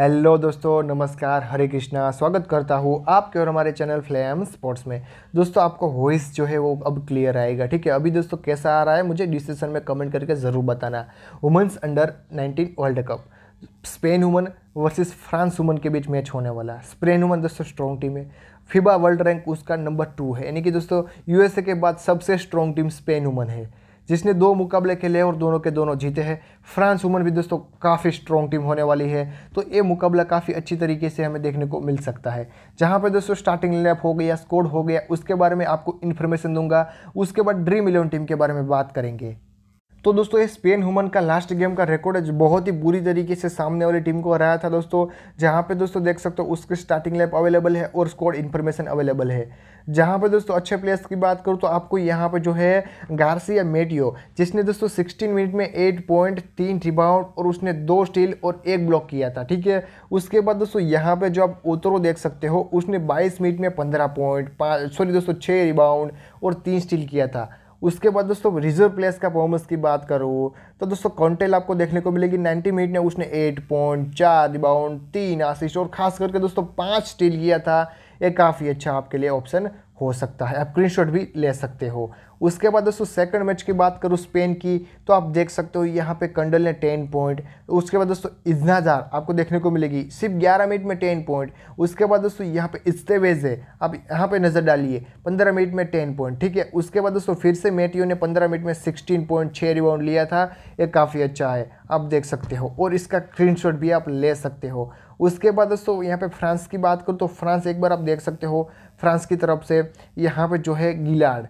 hello दोस्तों नमस्कार हरे कृष्णा स्वागत करता हूँ आपके और हमारे चैनल फ्लेम स्पोर्ट्स में दोस्तों आपको वॉइस जो है वो अब क्लियर आएगा ठीक है अभी दोस्तों कैसा आ रहा है मुझे डिस्क्रिप्शन में कमेंट करके ज़रूर बताना women's under 19 world cup Spain women versus France women के बीच मैच होने वाला है स्पेन वुमन दोस्तों स्ट्रॉन्ग टीम है फिबा वर्ल्ड रैंक उसका नंबर टू है यानी कि दोस्तों यूएसए के बाद सबसे स्ट्रॉन्ग टीम स्पेन वुमन है जिसने दो मुकाबले खेले और दोनों के दोनों जीते हैं फ्रांस वुमन भी दोस्तों काफ़ी स्ट्रॉन्ग टीम होने वाली है तो ये मुकाबला काफ़ी अच्छी तरीके से हमें देखने को मिल सकता है जहाँ पर दोस्तों स्टार्टिंग लैप हो गया स्कोर हो गया उसके बारे में आपको इन्फॉर्मेशन दूंगा उसके बाद ड्रीम इलेवन टीम के बारे में बात करेंगे तो दोस्तों ये स्पेन हुमन का लास्ट गेम का रिकॉर्ड है जो बहुत ही बुरी तरीके से सामने वाली टीम को हराया था दोस्तों जहाँ पे दोस्तों देख सकते हो उसकी स्टार्टिंग लैप अवेलेबल है और स्कोर इन्फॉर्मेशन अवेलेबल है जहाँ पे दोस्तों अच्छे प्लेयर्स की बात करूँ तो आपको यहाँ पे जो है गार्सिया मेटियो जिसने दोस्तों सिक्सटीन मिनट में एट पॉइंट तीन रिबाउंड और उसने दो स्टील और एक ब्लॉक किया था ठीक है उसके बाद दोस्तों यहाँ पर जो आप ओतरो देख सकते हो उसने बाईस मिनट में पंद्रह पॉइंट सॉरी दोस्तों छः रिबाउंड और तीन स्टील किया था उसके बाद दोस्तों रिजर्व प्लेस का परफॉर्मेंस की बात करो तो दोस्तों कॉन्टेल आपको देखने को मिलेगी 90 मिनट में उसने एट पॉइंट चार रिबाउंड तीन आशीष और खास करके दोस्तों पाँच स्टील किया था ये काफ़ी अच्छा आपके लिए ऑप्शन हो सकता है आप शॉट भी ले सकते हो उसके बाद दोस्तों सेकंड मैच की बात करूँ स्पेन की तो आप देख सकते हो यहाँ पे कंडल ने टेन पॉइंट उसके बाद दोस्तों इजनाजार आपको देखने को मिलेगी सिर्फ ग्यारह मिनट में टेन पॉइंट उसके बाद दोस्तों यहाँ पे इस्तेवेज है आप यहाँ पे नज़र डालिए पंद्रह मिनट में टेन पॉइंट ठीक है उसके बाद दोस्तों फिर से मेटियो ने पंद्रह मिनट में सिक्सटीन पॉइंट छः रिबाउंड लिया था ये काफ़ी अच्छा है आप देख सकते हो और इसका स्क्रीन भी आप ले सकते हो उसके बाद दोस्तों यहाँ पे फ्रांस की बात करूँ तो फ्रांस एक बार आप देख सकते हो फ्रांस की तरफ से यहाँ पे जो है गिलाड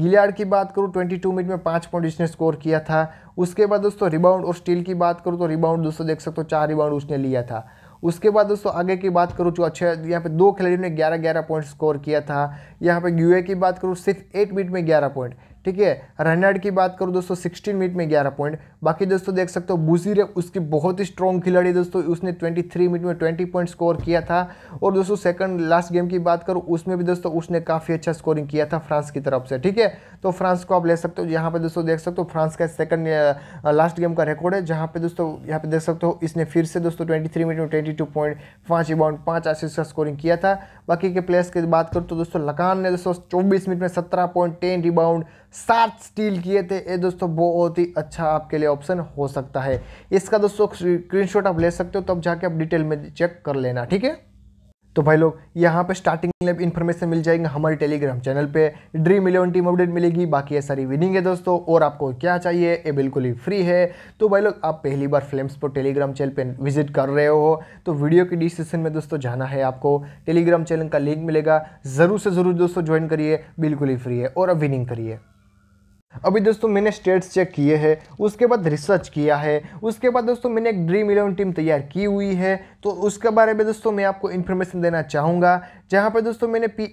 गिलाड की बात करूँ ट्वेंटी टू मिनट में पाँच पॉइंट उसने स्कोर किया था उसके बाद दोस्तों रिबाउंड और स्टील की बात करूँ तो रिबाउंड दोस्तों देख सकते हो चार रिबाउंड उसने लिया था उसके बाद दोस्तों आगे की बात करूँ जो अच्छे यहाँ पे दो खिलाड़ियों ने ग्यारह ग्यारह पॉइंट स्कोर किया था यहाँ पे यूए की बात करूँ सिर्फ एट मिनट में ग्यारह पॉइंट ठीक है रनार्ड की बात करूँ दोस्तों सिक्सटीन मिनट में ग्यारह पॉइंट बाकी दोस्तों देख सकते हो बुजीर उसकी बहुत ही स्ट्रॉन्ग खिलाड़ी दोस्तों उसने 23 मिनट में 20 पॉइंट स्कोर किया था और दोस्तों सेकंड लास्ट गेम की बात करूँ उसमें भी दोस्तों उसने काफ़ी अच्छा स्कोरिंग किया था फ्रांस की तरफ से ठीक है तो फ्रांस को आप ले सकते हो यहाँ पर दोस्तों देख सकते हो फ्रांस का सेकंड लास्ट गेम का रिकॉर्ड है जहाँ पे दोस्तों यहाँ पे देख सकते हो इसने फिर से दोस्तों ट्वेंटी मिनट में ट्वेंटी टू पॉइंट पाँच रिबाउंड पाँच असिस्ट का स्कोरिंग किया था बाकी के प्लेयर्स की बात करूँ तो दोस्तों लकान ने दोस्तों चौबीस मिनट में सत्रह पॉइंट टेन रिबाउंड सात स्टील किए थे ये दोस्तों बहुत ही अच्छा आपके लिए ऑप्शन हो सकता है इसका दोस्तों स्क्रीन आप ले सकते हो तब तो जाके आप डिटेल में चेक कर लेना ठीक है तो भाई लोग यहाँ पे स्टार्टिंग में इन्फॉर्मेशन मिल जाएंगे हमारे टेलीग्राम चैनल पे ड्रीम इलेवन टीम अपडेट मिलेगी बाकी ये सारी विनिंग है दोस्तों और आपको क्या चाहिए ये बिल्कुल ही फ्री है तो भाई लोग आप पहली बार फ्लेम्स पर टेलीग्राम चैनल पे विजिट कर रहे हो तो वीडियो के डिस्क्रिप्शन में दोस्तों जाना है आपको टेलीग्राम चैनल का लिंक मिलेगा ज़रूर से ज़रूर दोस्तों ज्वाइन करिए बिल्कुल ही फ्री है और अब विनिंग करिए अभी दोस्तों मैंने स्टेट्स चेक किए हैं उसके बाद रिसर्च किया है उसके बाद दोस्तों मैंने एक ड्रीम इलेवन टीम तैयार की हुई है तो उसके बारे में दोस्तों मैं आपको इन्फॉर्मेशन देना चाहूँगा जहाँ पर दोस्तों मैंने पी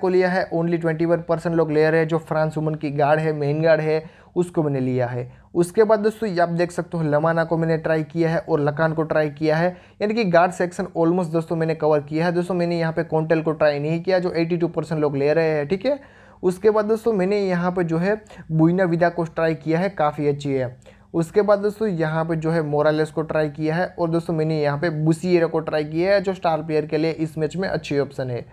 को लिया है ओनली ट्वेंटी वन लोग ले रहे हैं जो फ्रांस वुमन की गार्ड है मेन गार्ड है उसको मैंने लिया है उसके बाद दोस्तों ये आप देख सकते हो लमाना को मैंने ट्राई किया है और लकान को ट्राई किया है यानी कि गार्ड सेक्शन ऑलमोस्ट दोस्तों मैंने कवर किया है दोस्तों मैंने यहाँ पे कॉन्टेल को ट्राई नहीं किया जो 82 परसेंट लोग ले रहे हैं ठीक है उसके बाद दोस्तों मैंने यहाँ पर जो है बुइना विदा को ट्राई किया है काफ़ी अच्छी है उसके बाद दोस्तों यहाँ पे जो है मोरालेस को ट्राई किया है और दोस्तों मैंने यहाँ पे बुसीरा को ट्राई किया है जो स्टार प्लेयर के लिए इस मैच में अच्छी ऑप्शन है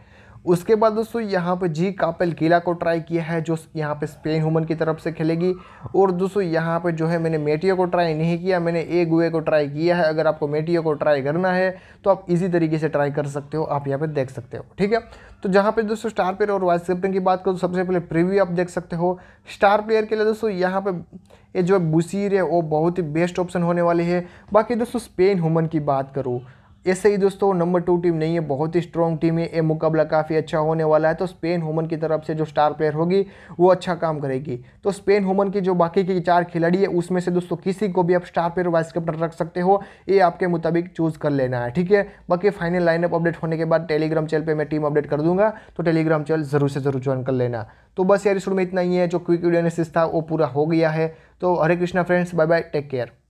उसके बाद दोस्तों यहाँ पर जी कापेल किला को ट्राई किया है जो यहाँ पे स्पेन हुमन की तरफ से खेलेगी और दोस्तों यहाँ पे जो है मैंने मेटियो को ट्राई नहीं किया मैंने ए गुए को ट्राई किया है अगर आपको मेटियो को ट्राई करना है तो आप इजी तरीके से ट्राई कर सकते हो आप यहाँ पर देख सकते हो ठीक है तो जहाँ पर दोस्तों स्टार प्लेयर और वाइस कैप्टन की बात करूँ तो सबसे पहले प्रिव्यू आप देख सकते हो स्टार प्लेयर के लिए दोस्तों यहाँ पर ये जो बुसीर है वो बहुत ही बेस्ट ऑप्शन होने वाली है बाकी दोस्तों स्पेन हुमन की बात करूँ ऐसे ही दोस्तों नंबर टू टीम नहीं है बहुत ही स्ट्रॉन्ग टीम है ये मुकाबला काफ़ी अच्छा होने वाला है तो स्पेन होमन की तरफ से जो स्टार प्लेयर होगी वो अच्छा काम करेगी तो स्पेन होमन की जो बाकी की चार खिलाड़ी है उसमें से दोस्तों किसी को भी आप स्टार प्लेयर वाइस कैप्टन रख सकते हो ये आपके मुताबिक चूज़ कर लेना है ठीक है बाकी फाइनल लाइनअप अपडेट होने के बाद टेलीग्राम चैनल पर मैं टीम अपडेट कर दूंगा तो टेलीग्राम चैनल ज़रूर से ज़रूर ज्वाइन कर लेना तो बस यार इस में इतना ही है जो क्विक वीडियो एनालिसिस था वो पूरा हो गया है तो Hare Krishna friends bye bye take care